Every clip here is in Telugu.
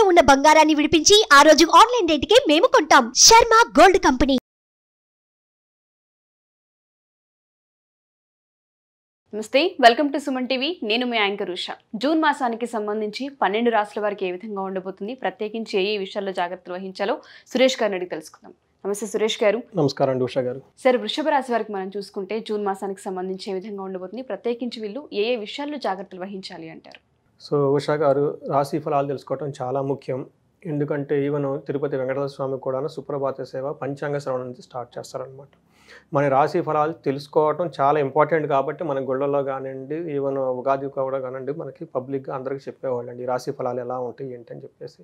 తాకట్టులో ఉన్న బంగారాన్ని విడిపించి ఆ రోజు ఆన్లైన్ రేటుకే మేము కొంటాం శర్మ గోల్డ్ కంపెనీ నమస్తే వెల్కమ్ టు సుమన్ టీవీ నేను మీ యాంకర్ ఉష జూన్ మాసానికి సంబంధించి పన్నెండు రాష్ట్రాల వారికి ఏ విధంగా ఉండబోతుంది ప్రత్యేకించి ఏ ఏ విషయాల్లో జాగ్రత్తలు వహించాలో సురేష్ గారిని అడిగి తెలుసుకుందాం నమస్తే సురేష్ గారు నమస్కారం ఉషా గారు సార్ వృషభ రాశి వారికి మనం చూసుకుంటే జూన్ మాసానికి సంబంధించి ఏ విధంగా ఉండబోతుంది ప్రత్యేకించి వీళ్ళు ఏ ఏ విషయాల్లో జాగ్రత్తలు వహించాలి అంటారు సో ఉషా గారు రాశి ఫలాలు తెలుసుకోవటం చాలా ముఖ్యం ఎందుకంటే ఈవెన్ తిరుపతి వెంకటేశ్వర స్వామి కూడా సుప్రభాత సేవ పంచాంగ శ్రవణం నుంచి స్టార్ట్ చేస్తారనమాట మన రాశి ఫలాలు తెలుసుకోవటం చాలా ఇంపార్టెంట్ కాబట్టి మన గుళ్ళల్లో కానివ్వండి ఈవెన్ ఉగాది కూడా కానివ్వండి మనకి పబ్లిక్గా అందరికీ చెప్పేవాళ్ళండి రాశి ఫలాలు ఎలా ఉంటాయి ఏంటి అని చెప్పేసి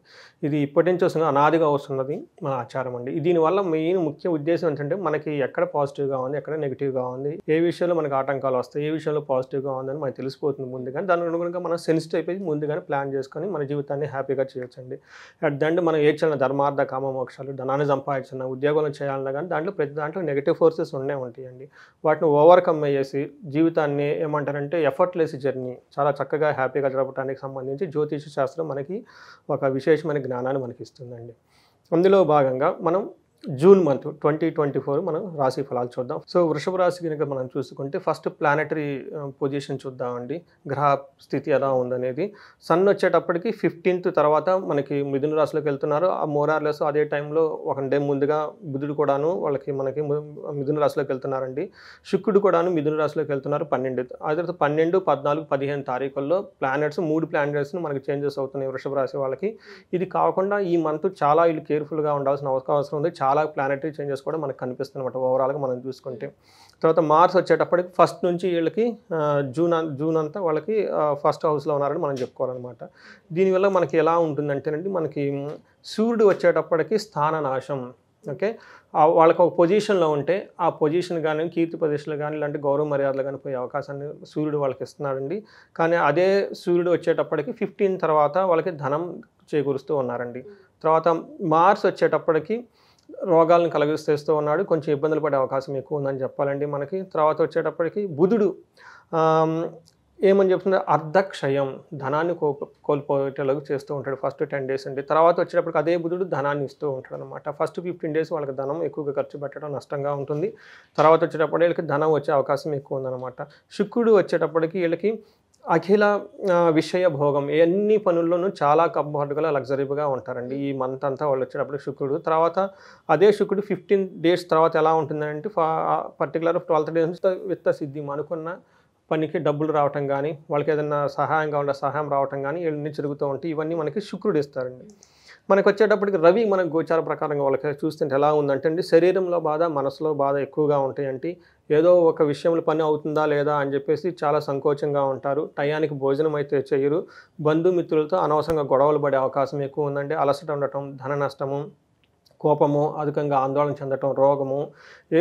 ఇది ఇప్పటి నుంచి వస్తుంది అనాదిగా వస్తున్నది మన ఆచారం అండి దీనివల్ల మెయిన్ ముఖ్య ఉద్దేశం ఏంటంటే మనకి ఎక్కడ పాజిటివ్గా ఉంది ఎక్కడ నెగిటివ్గా ఉంది ఏ విషయంలో మనకి ఆటంకాలు వస్తాయి ఏ విషయంలో పాజిటివ్గా ఉందని మనకి తెలిసిపోతుంది ముందుగానే దాని అనుగుణంగా మనం సెన్సిటివ్ అయిపోయి ముందుగానే ప్లాన్ చేసుకొని మన జీవితాన్ని హ్యాపీగా చేయొచ్చండి అట్ ద మనం ఏ చిన్న ధర్మార్థ కామ మోక్షాలు ధనాన్ని సంపాదించిన ఉద్యోగం చేయాలన్నా కానీ దాంట్లో ప్రతి దాంట్లో నెగిటివ్ ఫోర్సెస్ ఉన్నాయి ఉంటాయండి వాటిని ఓవర్కమ్ అయ్యేసి జీవితాన్ని ఏమంటారంటే ఎఫర్ట్లెస్ జర్నీ చాలా చక్కగా హ్యాపీగా జరపడానికి సంబంధించి జ్యోతిష శాస్త్రం మనకి ఒక విశేషమైన జ్ఞానాన్ని మనకి ఇస్తుందండి అందులో భాగంగా మనం June month twenty twenty four మనం రాశి ఫలాలు చూద్దాం సో వృషభ రాశి కనుక మనం చూసుకుంటే ఫస్ట్ ప్లానటరీ పొజిషన్ చూద్దామండి గ్రహ స్థితి ఎలా ఉందనేది సన్ వచ్చేటప్పటికి ఫిఫ్టీన్త్ తర్వాత మనకి మిథున రాశిలోకి వెళ్తున్నారు ఆ మోరార్లెస్ అదే టైంలో ఒక డే ముందుగా బుధుడు కూడాను వాళ్ళకి మనకి మిథున రాశిలోకి వెళ్తున్నారండి శుక్రుడు కూడాను మిథున రాశిలోకి వెళ్తున్నారు పన్నెండు ఆ తర్వాత పన్నెండు పద్నాలుగు పదిహేను తారీఖుల్లో ప్లానెట్స్ మూడు ప్లానెట్స్ మనకి చేంజెస్ అవుతున్నాయి వృషభ రాశి వాళ్ళకి ఇది కాకుండా ఈ మంత్ చాలా వీళ్ళు కేర్ఫుల్గా ఉండాల్సిన అవసరం ఉంది చాలా ప్లానటరీ చేంజెస్ కూడా మనకు కనిపిస్తుంది అనమాట ఓవరాల్గా మనం చూసుకుంటే తర్వాత మార్స్ వచ్చేటప్పటికి ఫస్ట్ నుంచి వీళ్ళకి జూన్ జూన్ అంతా వాళ్ళకి ఫస్ట్ హౌస్లో ఉన్నారని మనం చెప్పుకోవాలన్నమాట దీనివల్ల మనకి ఎలా ఉంటుందంటేనండి మనకి సూర్యుడు వచ్చేటప్పటికి స్థాన నాశం ఓకే వాళ్ళకి ఒక పొజిషన్లో ఉంటే ఆ పొజిషన్ కానీ కీర్తి పొజిషన్లు కానీ ఇలాంటి గౌరవ మర్యాదలు కానీ పోయే అవకాశాన్ని సూర్యుడు వాళ్ళకి ఇస్తున్నాడండి కానీ అదే సూర్యుడు వచ్చేటప్పటికి ఫిఫ్టీన్ తర్వాత వాళ్ళకి ధనం చేకూరుస్తూ ఉన్నారండి తర్వాత మార్స్ వచ్చేటప్పటికి రోగాలను కలిగిస్తేస్తూ ఉన్నాడు కొంచెం ఇబ్బందులు పడే అవకాశం ఎక్కువ ఉందని చెప్పాలండి మనకి తర్వాత వచ్చేటప్పటికి బుధుడు ఏమని చెప్తున్నారు అర్ధక్షయం ధనాన్ని కో కోల్పోయేటలకు చేస్తూ ఉంటాడు ఫస్ట్ టెన్ డేస్ అండి తర్వాత వచ్చేటప్పటికి అదే బుధుడు ధనాన్ని ఇస్తూ ఉంటాడు అనమాట ఫస్ట్ ఫిఫ్టీన్ డేస్ వాళ్ళకి ధనం ఎక్కువగా ఖర్చు పెట్టడం నష్టంగా ఉంటుంది తర్వాత వచ్చేటప్పటికి వీళ్ళకి ధనం వచ్చే అవకాశం ఎక్కువ ఉందన్నమాట శుక్రుడు వచ్చేటప్పటికి వీళ్ళకి అఖిల విషయ భోగం ఇవన్నీ పనుల్లోనూ చాలా కంఫర్ట్గా లగ్జరీగా ఉంటారండి ఈ మంత్ అంతా వాళ్ళు వచ్చేటప్పుడు శుక్రుడు తర్వాత అదే శుక్రుడు ఫిఫ్టీన్ డేస్ తర్వాత ఎలా ఉంటుందంటే పర్టికులర్ ట్వెల్త్ డేస్ నుంచి విత్త సిద్ధి అనుకున్న పనికి డబ్బులు రావటం కానీ వాళ్ళకి ఏదైనా సహాయం కావాలంటే సహాయం రావటం కానీ ఇవన్నీ జరుగుతూ ఉంటాయి ఇవన్నీ మనకి శుక్రుడు ఇస్తారండి మనకు వచ్చేటప్పటికి రవి మన గోచార ప్రకారంగా వాళ్ళకి చూస్తుంటే ఎలా ఉందంటే అండి శరీరంలో బాధ మనసులో బాధ ఎక్కువగా ఉంటాయండి ఏదో ఒక విషయంలో పని అవుతుందా లేదా అని చెప్పేసి చాలా సంకోచంగా ఉంటారు టయానికి భోజనం అయితే చేయరు బంధుమిత్రులతో అనవసరంగా గొడవలు పడే అవకాశం ఎక్కువ ఉందండి అలసట ఉండటం ధన నష్టము కోపము అధికంగా ఆందోళన చెందటం రోగము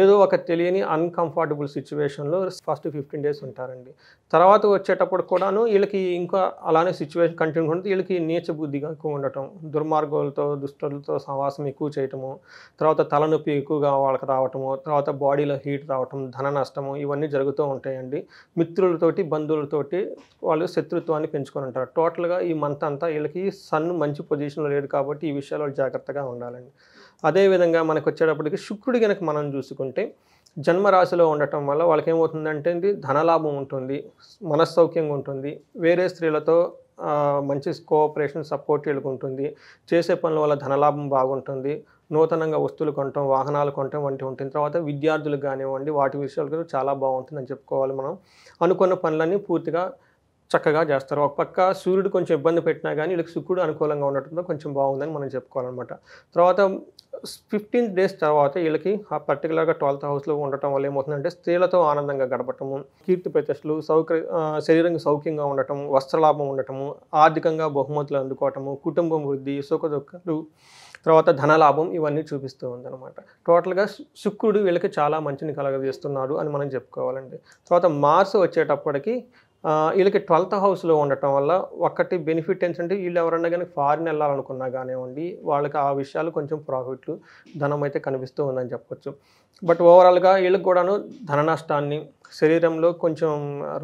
ఏదో ఒక తెలియని అన్కంఫర్టబుల్ సిచ్యువేషన్లో ఫస్ట్ ఫిఫ్టీన్ డేస్ ఉంటారండి తర్వాత వచ్చేటప్పుడు కూడాను వీళ్ళకి ఇంకా అలానే సిచ్యువేషన్ కంటిన్యూ ఉంటుంది వీళ్ళకి నీచ బుద్ధిగా ఎక్కువ ఉండటం దుర్మార్గులతో దుష్టులతో సహవాసం ఎక్కువ చేయటము తర్వాత తలనొప్పి ఎక్కువగా వాళ్ళకి రావటము తర్వాత బాడీలో హీట్ రావటం ధన నష్టము ఇవన్నీ జరుగుతూ ఉంటాయండి మిత్రులతోటి బంధువులతోటి వాళ్ళు శత్రుత్వాన్ని పెంచుకొని ఉంటారు టోటల్గా ఈ మంత్ అంతా వీళ్ళకి సన్ మంచి పొజిషన్లో లేదు కాబట్టి ఈ విషయాలు జాగ్రత్తగా ఉండాలండి అదేవిధంగా మనకు వచ్చేటప్పటికి శుక్రుడి కనుక మనం చూసుకుంటే జన్మరాశిలో ఉండటం వల్ల వాళ్ళకి ఏమవుతుందంటే ధనలాభం ఉంటుంది మనస్సౌక్యంగా ఉంటుంది వేరే స్త్రీలతో మంచి కోఆపరేషన్ సపోర్ట్ ఉంటుంది చేసే పనుల వల్ల ధనలాభం బాగుంటుంది నూతనంగా వస్తువులు కొనటం వాహనాలు కొనటం వంటివి ఉంటుంది తర్వాత విద్యార్థులు కానివ్వండి వాటి విషయాలు చాలా బాగుంటుంది అని చెప్పుకోవాలి మనం అనుకున్న పనులన్నీ పూర్తిగా చక్కగా చేస్తారు ఒక పక్క సూర్యుడు కొంచెం ఇబ్బంది పెట్టినా కానీ వీళ్ళకి శుక్రుడు అనుకూలంగా ఉండటంతో కొంచెం బాగుందని మనం చెప్పుకోవాలన్నమాట తర్వాత ఫిఫ్టీన్త్ డేస్ తర్వాత వీళ్ళకి ఆ పర్టికులర్గా ట్వెల్త్ హౌస్లో ఉండటం వల్ల ఏమవుతుందంటే స్త్రీలతో ఆనందంగా గడపటము కీర్తి ప్రతిష్టలు సౌకర్య శరీరంగా సౌఖ్యంగా ఉండటం వస్త్రలాభం ఉండటము ఆర్థికంగా బహుమతులు అందుకోవటము కుటుంబం వృద్ధి సుఖ దుఃఖాలు తర్వాత ధనలాభం ఇవన్నీ చూపిస్తూ ఉందన్నమాట టోటల్గా శుక్రుడు వీళ్ళకి చాలా మంచిని కలగజేస్తున్నాడు అని మనం చెప్పుకోవాలండి తర్వాత మార్స్ వచ్చేటప్పటికి వీళ్ళకి ట్వెల్త్ హౌస్లో ఉండటం వల్ల ఒకటి బెనిఫిట్ ఏంటంటే వీళ్ళు ఎవరన్నా కానీ ఫారిన్ వెళ్ళాలనుకున్నా కానివ్వండి వాళ్ళకి ఆ విషయాలు కొంచెం ప్రాఫిట్లు ధనం అయితే కనిపిస్తూ ఉందని చెప్పొచ్చు బట్ ఓవరాల్గా వీళ్ళకి కూడాను ధన నష్టాన్ని శరీరంలో కొంచెం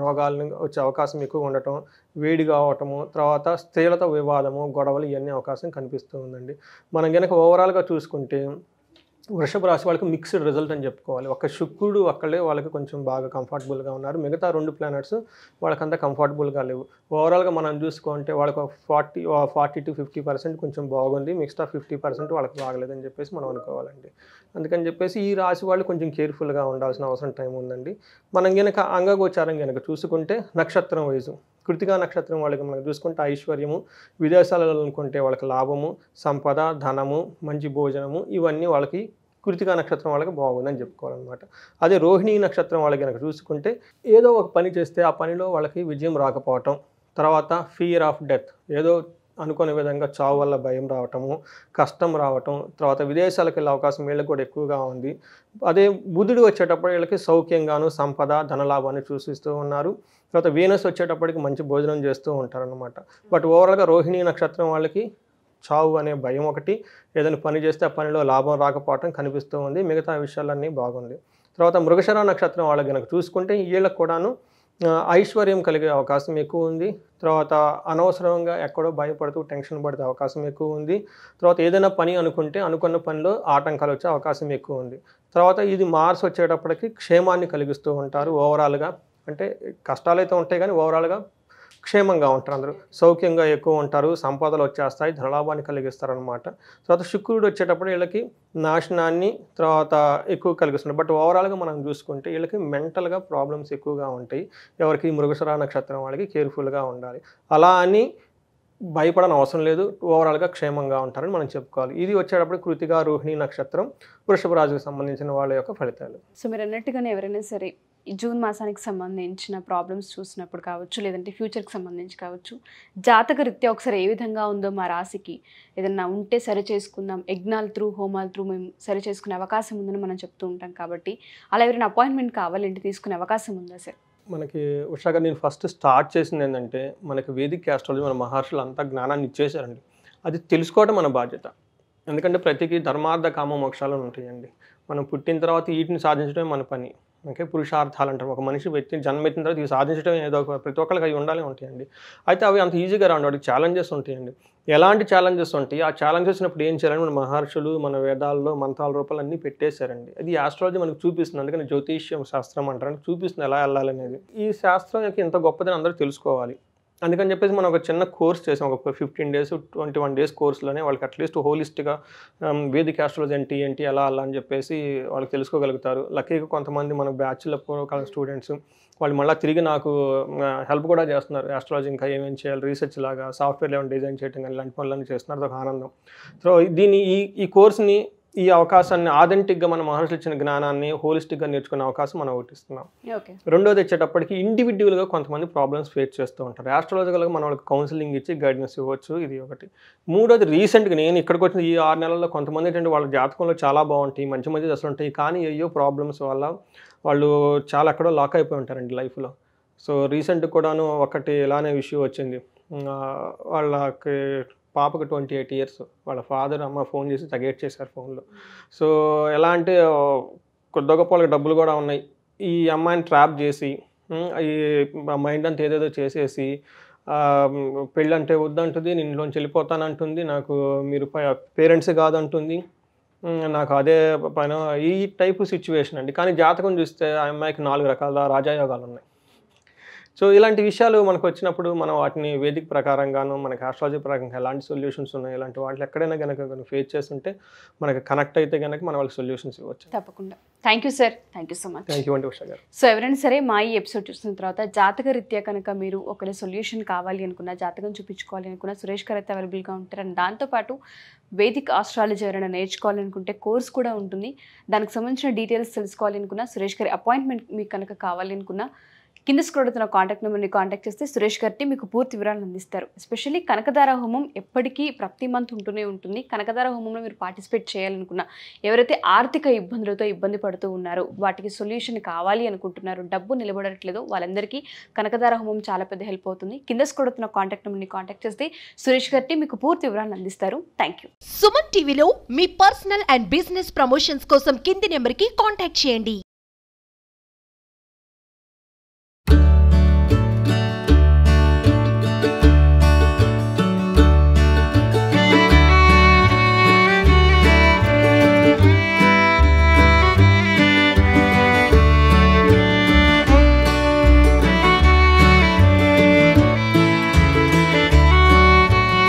రోగాలను వచ్చే అవకాశం ఎక్కువ ఉండటం వేడిగా కావటము తర్వాత స్త్రీలతో వివాదము గొడవలు ఇవన్నీ అవకాశం కనిపిస్తూ ఉందండి మనం కనుక ఓవరాల్గా చూసుకుంటే వృషభ రాశి వాళ్ళకి మిక్స్డ్ రిజల్ట్ అని చెప్పుకోవాలి ఒక శుక్రుడు అక్కడే వాళ్ళకి కొంచెం బాగా కంఫర్టబుల్గా ఉన్నారు మిగతా రెండు ప్లానెట్స్ వాళ్ళకంత కంఫర్టబుల్గా లేవు ఓవరాల్గా మనం చూసుకుంటే వాళ్ళకి forty forty to fifty percent కొంచెం బాగుంది మిగతా ఫిఫ్టీ పర్సెంట్ వాళ్ళకి బాగలేదని చెప్పేసి మనం అనుకోవాలండి అందుకని చెప్పేసి ఈ రాశి వాళ్ళు కొంచెం కేర్ఫుల్గా ఉండాల్సిన అవసరం టైం ఉందండి మనం కనుక అంగగోచారం కనుక చూసుకుంటే నక్షత్రం వయసు కృతికా నక్షత్రం వాళ్ళకి మనం చూసుకుంటే ఐశ్వర్యము విదేశాలలో అనుకుంటే వాళ్ళకి లాభము సంపద ధనము మంచి భోజనము ఇవన్నీ వాళ్ళకి కృతికా నక్షత్రం వాళ్ళకి బాగుందని చెప్పుకోవాలన్నమాట అదే రోహిణీ నక్షత్రం వాళ్ళకి కనుక చూసుకుంటే ఏదో ఒక పని చేస్తే ఆ పనిలో వాళ్ళకి విజయం రాకపోవటం తర్వాత ఫియర్ ఆఫ్ డెత్ ఏదో అనుకునే విధంగా చావు వల్ల భయం రావటము కష్టం రావటం తర్వాత విదేశాలకు వెళ్ళే అవకాశం వీళ్ళకి కూడా ఎక్కువగా ఉంది అదే బుధుడు వచ్చేటప్పుడు వీళ్ళకి సౌఖ్యంగాను సంపద ధనలాభాన్ని చూసిస్తూ ఉన్నారు తర్వాత వీనస్ వచ్చేటప్పటికి మంచి భోజనం చేస్తూ ఉంటారనమాట బట్ ఓవరాల్గా రోహిణి నక్షత్రం వాళ్ళకి చావు అనే భయం ఒకటి ఏదైనా పని చేస్తే ఆ పనిలో లాభం రాకపోవటం కనిపిస్తూ ఉంది మిగతా విషయాలన్నీ బాగుంది తర్వాత మృగశర నక్షత్రం వాళ్ళకి కనుక చూసుకుంటే వీళ్ళకి కూడాను ఐశ్వర్యం కలిగే అవకాశం ఎక్కువ ఉంది తర్వాత అనవసరంగా ఎక్కడో భయపడుతూ టెన్షన్ పడితే అవకాశం ఎక్కువ ఉంది తర్వాత ఏదైనా పని అనుకుంటే అనుకున్న పనిలో ఆటంకాలు వచ్చే అవకాశం ఎక్కువ ఉంది తర్వాత ఇది మార్స్ వచ్చేటప్పటికి క్షేమాన్ని కలిగిస్తూ ఉంటారు ఓవరాల్గా అంటే కష్టాలు అయితే ఉంటాయి కానీ ఓవరాల్గా క్షేమంగా ఉంటారు అందరూ సౌఖ్యంగా ఎక్కువ ఉంటారు సంపదలు వచ్చేస్తాయి ధనలాభాన్ని కలిగిస్తారనమాట తర్వాత శుక్రుడు వచ్చేటప్పుడు వీళ్ళకి నాశనాన్ని తర్వాత ఎక్కువ కలిగిస్తుంది బట్ ఓవరాల్గా మనం చూసుకుంటే వీళ్ళకి మెంటల్గా ప్రాబ్లమ్స్ ఎక్కువగా ఉంటాయి ఎవరికి మృగశరా నక్షత్రం వాళ్ళకి కేర్ఫుల్గా ఉండాలి అలా అని భయపడని అవసరం లేదు ఓవరాల్గా క్షేమంగా ఉంటారని మనం చెప్పుకోవాలి ఇది వచ్చేటప్పుడు కృతిగా రోహిణి నక్షత్రం వృషభ రాజుకు సంబంధించిన వాళ్ళ యొక్క ఫలితాలు సో మీరు అన్నట్టుగానే ఎవరైనా సరే జూన్ మాసానికి సంబంధించిన ప్రాబ్లమ్స్ చూసినప్పుడు కావచ్చు లేదంటే ఫ్యూచర్కి సంబంధించి కావచ్చు జాతక రీత్యా ఒకసారి ఏ విధంగా ఉందో మా రాశికి ఏదన్నా ఉంటే సరి చేసుకుందాం యజ్ఞాల త్రూ హోమాల త్రూ మేము సరి చేసుకునే అవకాశం ఉందని మనం చెప్తూ ఉంటాం కాబట్టి అలా ఎవరైనా అపాయింట్మెంట్ కావాలంటే తీసుకునే అవకాశం ఉందా సార్ మనకి ఉషాక నేను ఫస్ట్ స్టార్ట్ చేసింది ఏంటంటే మనకి వేదిక ఆస్ట్రాలజీ మన మహర్షులు అంతా జ్ఞానాన్ని ఇచ్చేశారండి అది తెలుసుకోవడం మన బాధ్యత ఎందుకంటే ప్రతికి ధర్మార్థ కామ మోక్షాలు ఉంటాయండి మనం పుట్టిన తర్వాత వీటిని సాధించడమే మన పని ఓకే పురుషార్థాలు అంటారు ఒక మనిషి వ్యక్తి జన్మెత్తిన తర్వాత ఇవి సాధించడం ఏదో ఒక ప్రతి ఒక్కరికి అవి ఉండాలి ఉంటాయండి అయితే అవి అంత ఈజీగా రాండి వాటికి ఛాలెంజెస్ ఉంటాయండి ఎలాంటి ఛాలెంజెస్ ఉంటాయి ఆ ఛాలెంజెస్ వచ్చినప్పుడు ఏం చేయాలని మన మహర్షులు మన వేదాల్లో మంత్రాల రూపాలు అన్నీ పెట్టేశారండి అది ఆస్ట్రాలజీ మనకు చూపిస్తుంది అందుకని జ్యోతిష్యం శాస్త్రం అంటారు చూపిస్తుంది ఎలా వెళ్ళాలనేది ఈ శాస్త్రం యొక్క ఇంత గొప్పదని అందరూ తెలుసుకోవాలి అందుకని చెప్పేసి మనం ఒక చిన్న కోర్స్ చేసాం ఒక fifteen days twenty one days కోర్సులోనే వాళ్ళకి అట్లీస్ట్ హోలిస్ట్గా వేదిక క్యాస్ట్రాలజీ ఏంటి ఏంటి ఎలా అలా అని చెప్పేసి వాళ్ళకి తెలుసుకోగలుగుతారు లక్కీగా కొంతమంది మన బ్యాచ్లో కాలం స్టూడెంట్స్ వాళ్ళు మళ్ళీ తిరిగి నాకు హెల్ప్ కూడా చేస్తున్నారు ఆస్ట్రాలజీ ఇంకా ఏమేమి చేయాలి రీసెర్చ్ లాగా సాఫ్ట్వేర్ ఏమైనా డిజైన్ చేయడం కానీ ఇలాంటి పనులన్నీ చేస్తున్నారు అదొక ఆనందం సో దీన్ని ఈ ఈ కోర్స్ని ఈ అవకాశాన్ని ఆథెంటిక్గా మనం మహర్షులు ఇచ్చిన జ్ఞానాన్ని హోలిస్టిక్గా నేర్చుకునే అవకాశం మనం ఓటిస్తున్నాం రెండోది వచ్చేటప్పటికి ఇండివిజువల్గా కొంతమంది ప్రాబ్లమ్స్ ఫేస్ చేస్తూ ఉంటారు యాస్ట్రాలజికల్గా మన వాళ్ళకి కౌన్సిలింగ్ ఇచ్చి గైడెన్స్ ఇవ్వచ్చు ఇది ఒకటి మూడోది రీసెంట్గా నేను ఇక్కడికి వచ్చిన ఈ ఆరు నెలల్లో కొంతమంది ఏంటంటే వాళ్ళ జాతకంలో చాలా బాగుంటాయి మంచి మంచి దశలు ఉంటాయి కానీ అయ్యో ప్రాబ్లమ్స్ వల్ల వాళ్ళు చాలా ఎక్కడో లాక్ అయిపోయి ఉంటారండి లైఫ్లో సో రీసెంట్ కూడాను ఒకటి ఇలానే ఇష్యూ వచ్చింది వాళ్ళకి పాపకు ట్వంటీ ఎయిట్ ఇయర్స్ వాళ్ళ ఫాదర్ అమ్మ ఫోన్ చేసి తగేట్ చేశారు ఫోన్లో hmm. సో ఎలా అంటే కొద్ది గొప్ప డబ్బులు కూడా ఉన్నాయి ఈ అమ్మాయిని ట్రాప్ చేసి ఈ మైండ్ అంతా ఏదేదో చేసేసి పెళ్ళంటే వద్దంటుంది నిన్నలోంచి వెళ్ళిపోతానంటుంది నాకు మీరు పేరెంట్స్ కాదంటుంది నాకు అదే పైన ఈ టైపు సిచ్యువేషన్ అండి కానీ జాతకం చూస్తే ఆ అమ్మాయికి నాలుగు రకాల రాజాయోగాలు ఉన్నాయి సో ఇలాంటి విషయాలు మనకు వచ్చినప్పుడు మనం వాటిని వేదిక ప్రకారంగాను మనకి ఆస్ట్రాలజీ ప్రకారంగా ఎలాంటి సొల్యూషన్స్ ఉన్నాయి ఇలాంటి వాటిని ఎక్కడైనా కనుక కనుక ఫేస్ చేస్తుంటే మనకి కనెక్ట్ అయితే కనుక మనం వాళ్ళకి సొల్యూషన్స్ ఇవ్వచ్చు తప్పకుండా thank you sir thank you so much thank you అండి ఉషా గారు సో ఎవరైనా సరే మా ఈ ఎపిసోడ్ చూసిన తర్వాత జాతక రీత్యా కనుక మీరు ఒకరి సొల్యూషన్ కావాలి అనుకున్న జాతకం చూపించుకోవాలి అనుకున్న సురేష్ గారు అయితే అవైలబుల్గా అండ్ దాంతోపాటు వేదిక ఆస్ట్రాలజీ ఎవరైనా నేర్చుకోవాలనుకుంటే కోర్స్ కూడా ఉంటుంది దానికి సంబంధించిన డీటెయిల్స్ తెలుసుకోవాలనుకున్నా సురేష్ గారి అపాయింట్మెంట్ మీకు కనుక కావాలనుకున్నా కింద స్క్రోడుతున్న కాంటాక్ట్ నెంబర్ని కాంటాక్ట్ చేస్తే సురేష్ గారిని మీకు పూర్తి వివరాలు అందిస్తారు ఎస్పెషల్లీ కనకదార హోమం ఎప్పటికీ ప్రతి మంత్ ఉంటూనే ఉంటుంది కనకదార హోమంలో మీరు పార్టిసిపేట్ చేయాలనుకున్న ఎవరైతే ఆర్థిక ఇబ్బందులతో ఇబ్బంది పడుతూ ఉన్నారో వాటికి సొల్యూషన్ కావాలి అనుకుంటున్నారు డబ్బు నిలబడట్లేదు వాళ్ళందరికీ కనకదార హోమం చాలా పెద్ద హెల్ప్ అవుతుంది కింద స్క్రోడుతున్న కాంటాక్ట్ నెంబర్ని కాంటాక్ట్ చేస్తే సురేష్ గారిని మీకు పూర్తి వివరాలు అందిస్తారు థ్యాంక్ యూ సుమన్ టీవీలో మీ పర్సనల్ అండ్ బిజినెస్ ప్రమోషన్స్ కోసం కింది నెంబర్కి కాంటాక్ట్ చేయండి